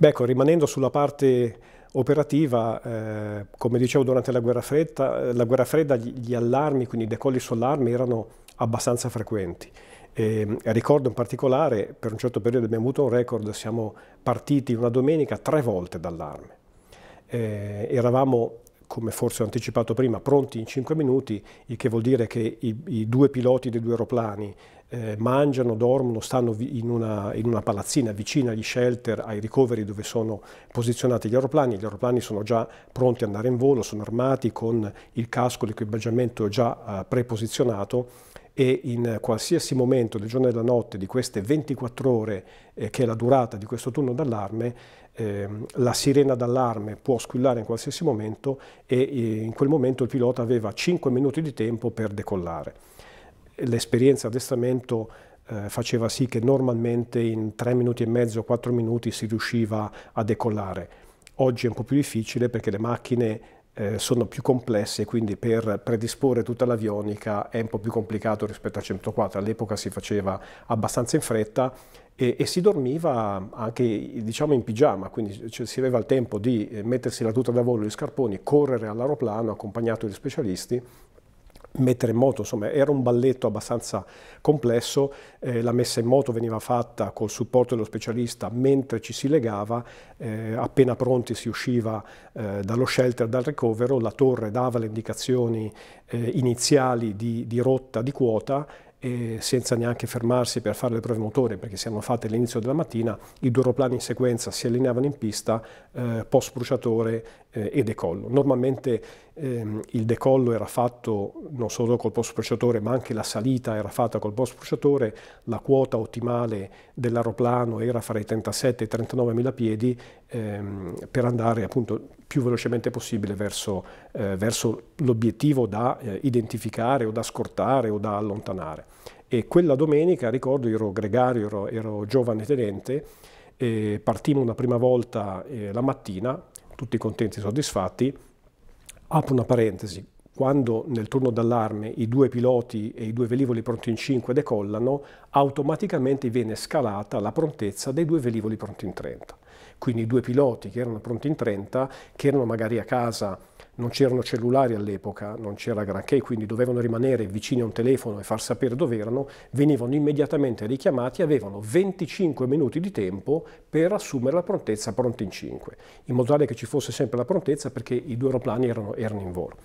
Beh, ecco, rimanendo sulla parte operativa, eh, come dicevo durante la guerra fredda, eh, la guerra fredda gli, gli allarmi, quindi i decolli sull'armi, erano abbastanza frequenti. E, ehm, ricordo in particolare, per un certo periodo abbiamo avuto un record, siamo partiti una domenica tre volte dall'arme. Eh, eravamo come forse ho anticipato prima, pronti in 5 minuti, il che vuol dire che i, i due piloti dei due aeroplani eh, mangiano, dormono, stanno in una, in una, palazzina vicina agli shelter, ai ricoveri dove sono posizionati gli aeroplani. Gli aeroplani sono già pronti ad andare in volo, sono armati con il casco, l'equipaggiamento già eh, preposizionato e in qualsiasi momento del giorno e della notte di queste 24 ore eh, che è la durata di questo turno d'allarme, ehm, la sirena d'allarme può squillare in qualsiasi momento e eh, in quel momento il pilota aveva 5 minuti di tempo per decollare. L'esperienza addestramento eh, faceva sì che normalmente in 3 minuti e mezzo, 4 minuti si riusciva a decollare. Oggi è un po' più difficile perché le macchine eh, sono più complessi e quindi per predisporre tutta l'avionica è un po' più complicato rispetto al 104. All'epoca si faceva abbastanza in fretta e, e, si dormiva anche diciamo in pigiama, quindi cioè, si aveva il tempo di eh, mettersi la tuta da volo, e gli scarponi, correre all'aeroplano accompagnato di specialisti mettere in moto, insomma era un balletto abbastanza complesso, eh, la messa in moto veniva fatta col supporto dello specialista mentre ci si legava, eh, appena pronti si usciva eh, dallo shelter, dal ricovero, la torre dava le indicazioni eh, iniziali di, di rotta, di quota senza neanche fermarsi per fare le prove motore perché si erano fatte all'inizio della mattina, i due aeroplani in sequenza si allineavano in pista, eh, post bruciatore eh, e decollo. Normalmente ehm, il decollo era fatto non solo col post bruciatore, ma anche la salita era fatta col post bruciatore. la quota ottimale dell'aeroplano era fra i 37 e i 39 mila piedi ehm, per andare appunto più velocemente possibile verso, eh, verso l'obiettivo da eh, identificare o da scortare o da allontanare. E quella domenica, ricordo, ero gregario, ero, ero giovane tenente, partimmo una prima volta eh, la mattina, tutti contenti e soddisfatti, apro una parentesi, quando nel turno d'allarme i due piloti e i due velivoli pronti in 5 decollano, automaticamente viene scalata la prontezza dei due velivoli pronti in 30. Quindi i due piloti che erano pronti in 30, che erano magari a casa, non c'erano cellulari all'epoca, non c'era granché, quindi dovevano rimanere vicini a un telefono e far sapere dove erano, venivano immediatamente richiamati e avevano 25 minuti di tempo per assumere la prontezza pronti in 5, in modo tale che ci fosse sempre la prontezza perché i due aeroplani erano, erano in volo.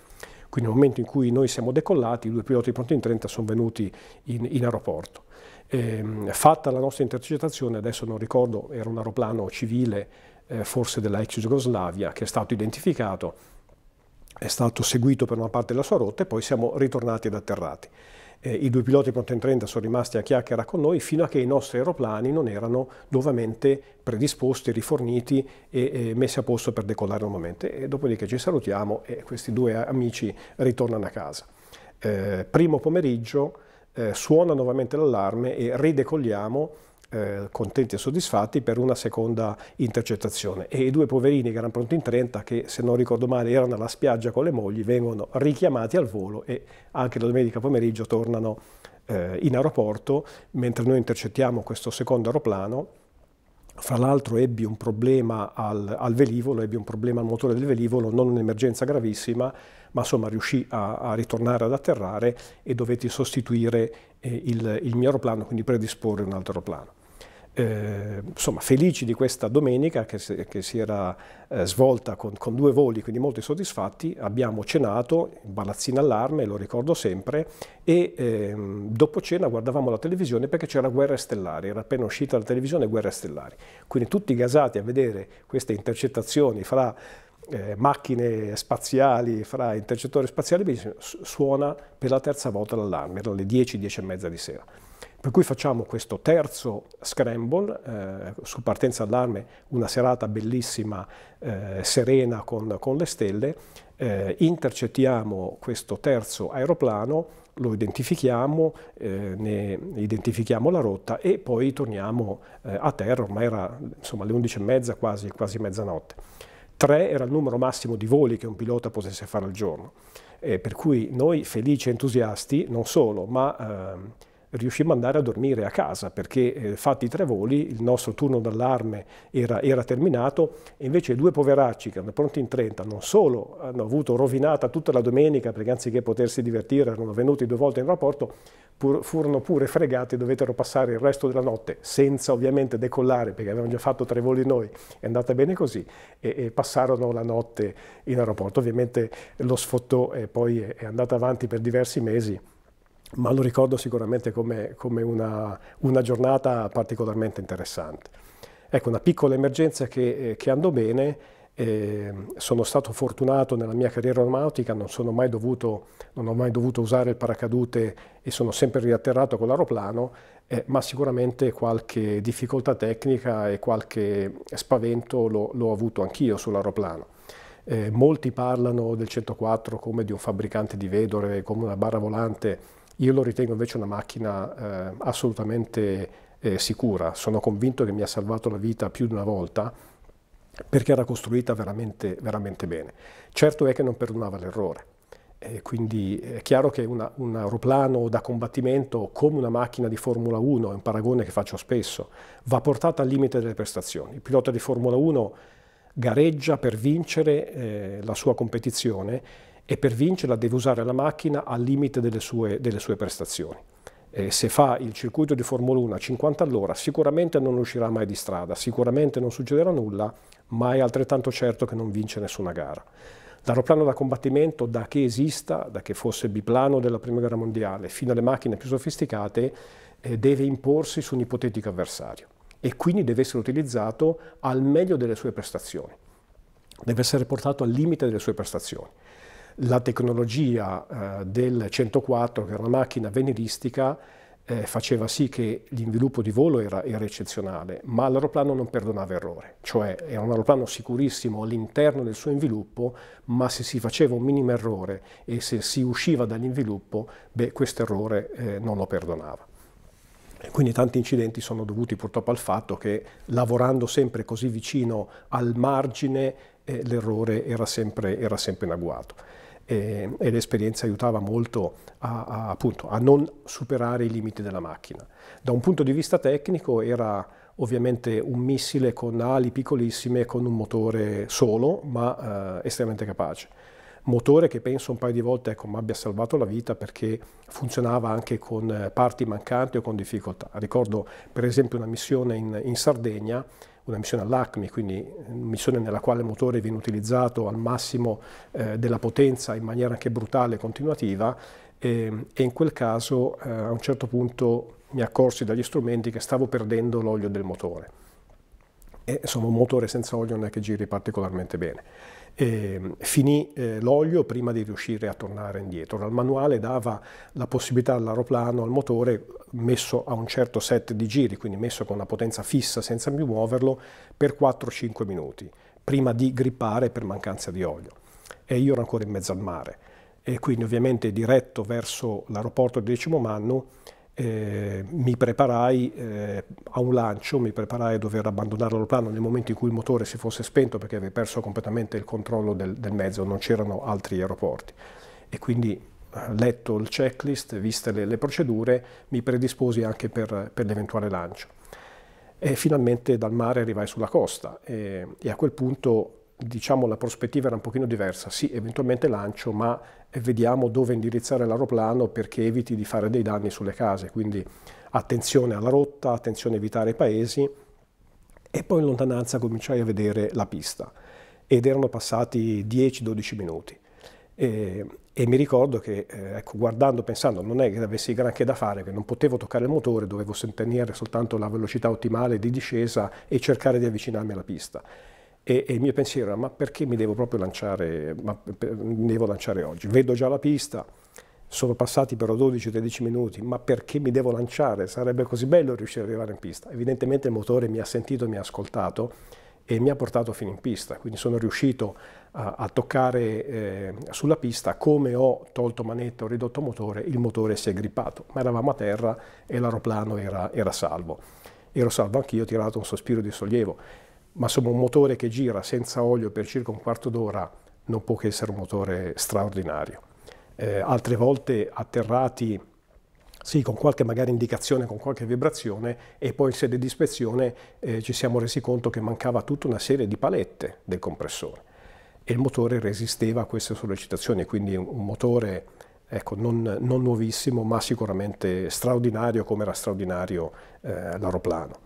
Quindi nel momento in cui noi siamo decollati, i due piloti di Pronto in 30 sono venuti in, in aeroporto. E, ehm, fatta la nostra intercettazione, adesso non ricordo, era un aeroplano civile, eh, forse della ex Jugoslavia, che è stato identificato, è stato seguito per una parte della sua rotta e poi siamo ritornati ed atterrati eh, i due piloti Ponten 30 sono rimasti a chiacchiera con noi fino a che i nostri aeroplani non erano nuovamente predisposti, riforniti e, e messi a posto per decollare nuovamente. E dopodiché ci salutiamo e questi due amici ritornano a casa. Eh, primo pomeriggio eh, suona nuovamente l'allarme e ridecolliamo eh, contenti e soddisfatti per una seconda intercettazione e i due poverini che erano pronti in 30 che se non ricordo male erano alla spiaggia con le mogli vengono richiamati al volo e anche la domenica pomeriggio tornano eh, in aeroporto mentre noi intercettiamo questo secondo aeroplano fra l'altro ebbi un problema al, al, velivolo, ebbi un problema al motore del velivolo, non un'emergenza gravissima, ma insomma riuscì a, a, ritornare ad atterrare e dovetti sostituire eh, il, il mio aeroplano, quindi predisporre un altro aeroplano. Eh, insomma, felici di questa domenica che, se, che si era eh, svolta con, con, due voli, quindi molto soddisfatti, abbiamo cenato in balazzina allarme, lo ricordo sempre, e eh, dopo cena guardavamo la televisione perché c'era Guerre Stellari, era appena uscita la televisione Guerre Stellari, quindi tutti gasati a vedere queste intercettazioni fra eh, macchine spaziali, fra intercettori spaziali, suona per la terza volta l'allarme, erano le 10, 10 e mezza di sera. Per cui facciamo questo terzo scramble, eh, su partenza allarme, una serata bellissima, eh, serena con, con, le stelle, eh, intercettiamo questo terzo aeroplano, lo identifichiamo, eh, ne identifichiamo la rotta e poi torniamo eh, a terra, ormai era insomma, alle 11.30, quasi, quasi mezzanotte. Tre era il numero massimo di voli che un pilota potesse fare al giorno. Eh, per cui noi felici e entusiasti, non solo, ma eh, riuscimmo ad andare a dormire a casa perché eh, fatti tre voli il nostro turno d'allarme era, era, terminato e invece due poveracci che erano pronti in 30 non solo hanno avuto rovinata tutta la domenica perché anziché potersi divertire erano venuti due volte in rapporto pur, furono pure fregati e dovettero passare il resto della notte senza ovviamente decollare perché avevamo già fatto tre voli noi è andata bene così e, e passarono la notte in aeroporto ovviamente lo sfottò e poi è, è andata avanti per diversi mesi ma lo ricordo sicuramente come, come una, una, giornata particolarmente interessante. Ecco, una piccola emergenza che, eh, che andò bene, eh, sono stato fortunato nella mia carriera aeronautica, non, dovuto, non, ho mai dovuto usare il paracadute e sono sempre riatterrato con l'aeroplano, eh, ma sicuramente qualche difficoltà tecnica e qualche spavento l'ho avuto anch'io sull'aeroplano. Eh, molti parlano del 104 come di un fabbricante di vedore, come una barra volante, io lo ritengo invece una macchina eh, assolutamente eh, sicura, sono convinto che mi ha salvato la vita più di una volta perché era costruita veramente, veramente bene. Certo è che non perdonava l'errore, eh, quindi è chiaro che una, un aeroplano da combattimento come una macchina di Formula 1, è un paragone che faccio spesso, va portata al limite delle prestazioni. Il pilota di Formula 1 gareggia per vincere eh, la sua competizione e per vincerla deve usare la macchina al limite delle sue, delle sue prestazioni. Eh, se fa il circuito di Formula 1 a 50 all'ora sicuramente non uscirà mai di strada, sicuramente non succederà nulla, ma è altrettanto certo che non vince nessuna gara. L'aeroplano da combattimento, da che esista, da che fosse biplano della Prima Guerra Mondiale, fino alle macchine più sofisticate, eh, deve imporsi su un ipotetico avversario e quindi deve essere utilizzato al meglio delle sue prestazioni, deve essere portato al limite delle sue prestazioni la tecnologia eh, del 104, che era una macchina veniristica, eh, faceva sì che l'inviluppo di volo era, era eccezionale, ma l'aeroplano non perdonava errore, cioè era un aeroplano sicurissimo all'interno del suo inviluppo, ma se si faceva un minimo errore e se si usciva dall'inviluppo, beh, questo errore eh, non lo perdonava. Quindi tanti incidenti sono dovuti purtroppo al fatto che lavorando sempre così vicino al margine eh, l'errore era sempre, era sempre in agguato e, e l'esperienza aiutava molto a, a, appunto, a non superare i limiti della macchina. Da un punto di vista tecnico era ovviamente un missile con ali piccolissime con un motore solo ma eh, estremamente capace. Motore che penso un paio di volte ecco, mi abbia salvato la vita perché funzionava anche con eh, parti mancanti o con difficoltà. Ricordo per esempio una missione in, in Sardegna una missione all'ACMI, quindi una eh, missione nella quale il motore viene utilizzato al massimo eh, della potenza in maniera anche brutale e continuativa e, ehm, e in quel caso eh, a un certo punto mi accorsi dagli strumenti che stavo perdendo l'olio del motore. E insomma un motore senza olio non è che giri particolarmente bene eh, finì eh, l'olio prima di riuscire a tornare indietro. Il manuale dava la possibilità all'aeroplano, al motore, messo a un certo set di giri, quindi messo con una potenza fissa senza più muoverlo, per 4-5 minuti, prima di grippare per mancanza di olio. E io ero ancora in mezzo al mare. E quindi ovviamente diretto verso l'aeroporto di Decimo Manno, eh, mi preparai eh, a un lancio, mi preparai a dover abbandonare l'aeroplano nel momento in cui il motore si fosse spento perché avevo perso completamente il controllo del, del mezzo, non c'erano altri aeroporti. E quindi eh, letto il checklist, viste le, le procedure, mi predisposi anche per, per l'eventuale lancio. E finalmente dal mare arrivai sulla costa e, e a quel punto diciamo la prospettiva era un pochino diversa, sì eventualmente lancio ma e vediamo dove indirizzare l'aeroplano perché eviti di fare dei danni sulle case. Quindi attenzione alla rotta, attenzione a evitare i paesi e poi in lontananza cominciai a vedere la pista ed erano passati 10-12 minuti. E, e, mi ricordo che, eh, ecco, guardando, pensando, non è che avessi granché da fare, che non potevo toccare il motore, dovevo tenere soltanto la velocità ottimale di discesa e cercare di avvicinarmi alla pista. E, e, il mio pensiero era ma perché mi devo proprio lanciare, per, mi devo lanciare oggi? Vedo già la pista, sono passati però 12-13 minuti, ma perché mi devo lanciare? Sarebbe così bello riuscire ad arrivare in pista. Evidentemente il motore mi ha sentito, mi ha ascoltato e mi ha portato fino in pista, quindi sono riuscito a, a toccare eh, sulla pista come ho tolto manetta ho ridotto motore, il motore si è grippato, ma eravamo a terra e l'aeroplano era, era salvo. Ero salvo anch'io, ho tirato un sospiro di sollievo ma insomma un motore che gira senza olio per circa un quarto d'ora non può che essere un motore straordinario. Eh, altre volte atterrati sì, con qualche magari indicazione, con qualche vibrazione e poi in sede di ispezione eh, ci siamo resi conto che mancava tutta una serie di palette del compressore e il motore resisteva a queste sollecitazioni, quindi un motore ecco, non, non nuovissimo ma sicuramente straordinario come era straordinario eh, l'aeroplano.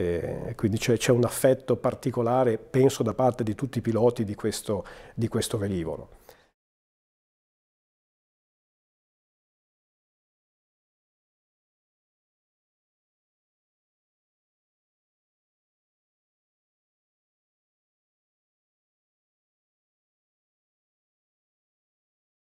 Eh, quindi c'è, un affetto particolare, penso, da parte di tutti i piloti di questo, di questo velivolo.